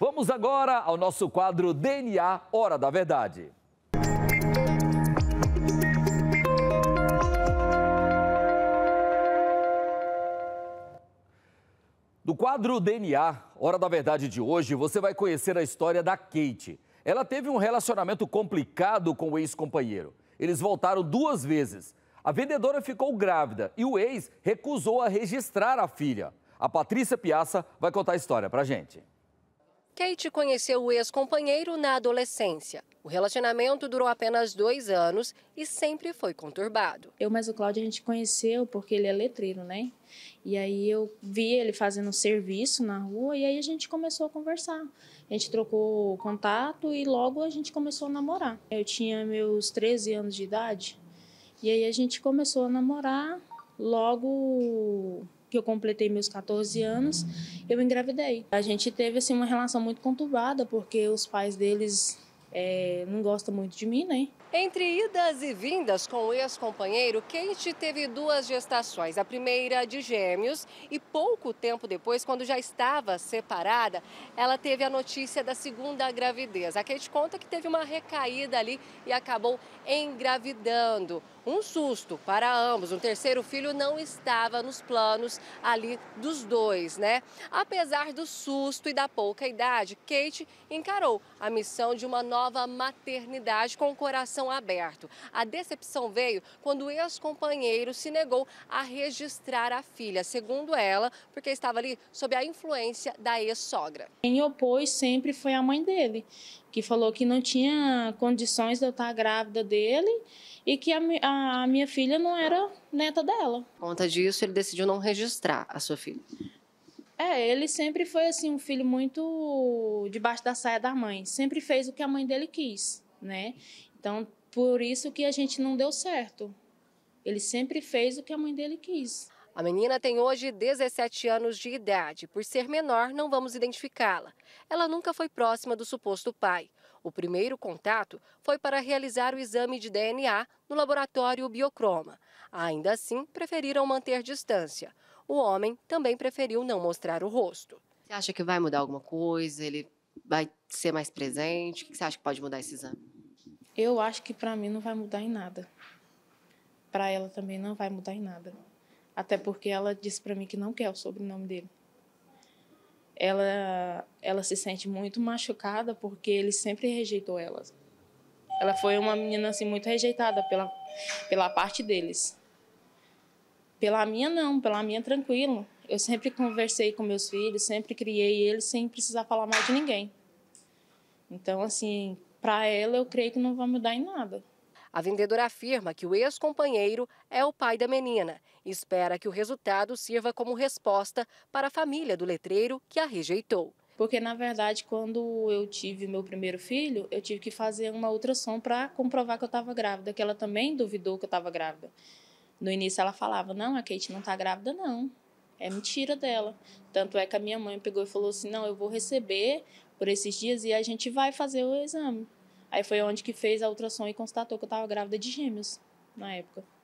Vamos agora ao nosso quadro DNA Hora da Verdade. No quadro DNA Hora da Verdade de hoje, você vai conhecer a história da Kate. Ela teve um relacionamento complicado com o ex-companheiro. Eles voltaram duas vezes. A vendedora ficou grávida e o ex recusou a registrar a filha. A Patrícia Piaça vai contar a história pra gente. Kate conheceu o ex-companheiro na adolescência. O relacionamento durou apenas dois anos e sempre foi conturbado. Eu mais o Cláudio a gente conheceu porque ele é letreiro, né? E aí eu vi ele fazendo serviço na rua e aí a gente começou a conversar. A gente trocou contato e logo a gente começou a namorar. Eu tinha meus 13 anos de idade e aí a gente começou a namorar logo que eu completei meus 14 anos, eu engravidei. A gente teve assim uma relação muito conturbada porque os pais deles é, não gostam muito de mim, né? Entre idas e vindas com o ex-companheiro, Kate teve duas gestações. A primeira de gêmeos e pouco tempo depois, quando já estava separada, ela teve a notícia da segunda gravidez. A Kate conta que teve uma recaída ali e acabou engravidando. Um susto para ambos. Um terceiro filho não estava nos planos ali dos dois, né? Apesar do susto e da pouca idade, Kate encarou a missão de uma nova maternidade com o coração aberto. A decepção veio quando o ex-companheiro se negou a registrar a filha, segundo ela, porque estava ali sob a influência da ex-sogra. Quem opôs sempre foi a mãe dele que falou que não tinha condições de eu estar grávida dele e que a, a, a minha filha não era neta dela. Por conta disso, ele decidiu não registrar a sua filha. É, ele sempre foi assim um filho muito debaixo da saia da mãe, sempre fez o que a mãe dele quis, né? Então, por isso que a gente não deu certo. Ele sempre fez o que a mãe dele quis. A menina tem hoje 17 anos de idade. Por ser menor, não vamos identificá-la. Ela nunca foi próxima do suposto pai. O primeiro contato foi para realizar o exame de DNA no laboratório Biocroma. Ainda assim, preferiram manter distância. O homem também preferiu não mostrar o rosto. Você acha que vai mudar alguma coisa? Ele vai ser mais presente? O que você acha que pode mudar esse exame? Eu acho que para mim não vai mudar em nada. Para ela também não vai mudar em nada. Até porque ela disse para mim que não quer o sobrenome dele. Ela, ela se sente muito machucada porque ele sempre rejeitou ela. Ela foi uma menina assim muito rejeitada pela, pela parte deles. Pela minha não, pela minha tranquilo. Eu sempre conversei com meus filhos, sempre criei eles sem precisar falar mal de ninguém. Então assim, para ela eu creio que não vai mudar em nada. A vendedora afirma que o ex-companheiro é o pai da menina e espera que o resultado sirva como resposta para a família do letreiro que a rejeitou. Porque, na verdade, quando eu tive meu primeiro filho, eu tive que fazer uma ultrassom para comprovar que eu estava grávida, que ela também duvidou que eu estava grávida. No início ela falava: Não, a Kate não está grávida, não. É mentira dela. Tanto é que a minha mãe pegou e falou assim: Não, eu vou receber por esses dias e a gente vai fazer o exame. Aí foi onde que fez a ultrassom e constatou que eu estava grávida de gêmeos na época.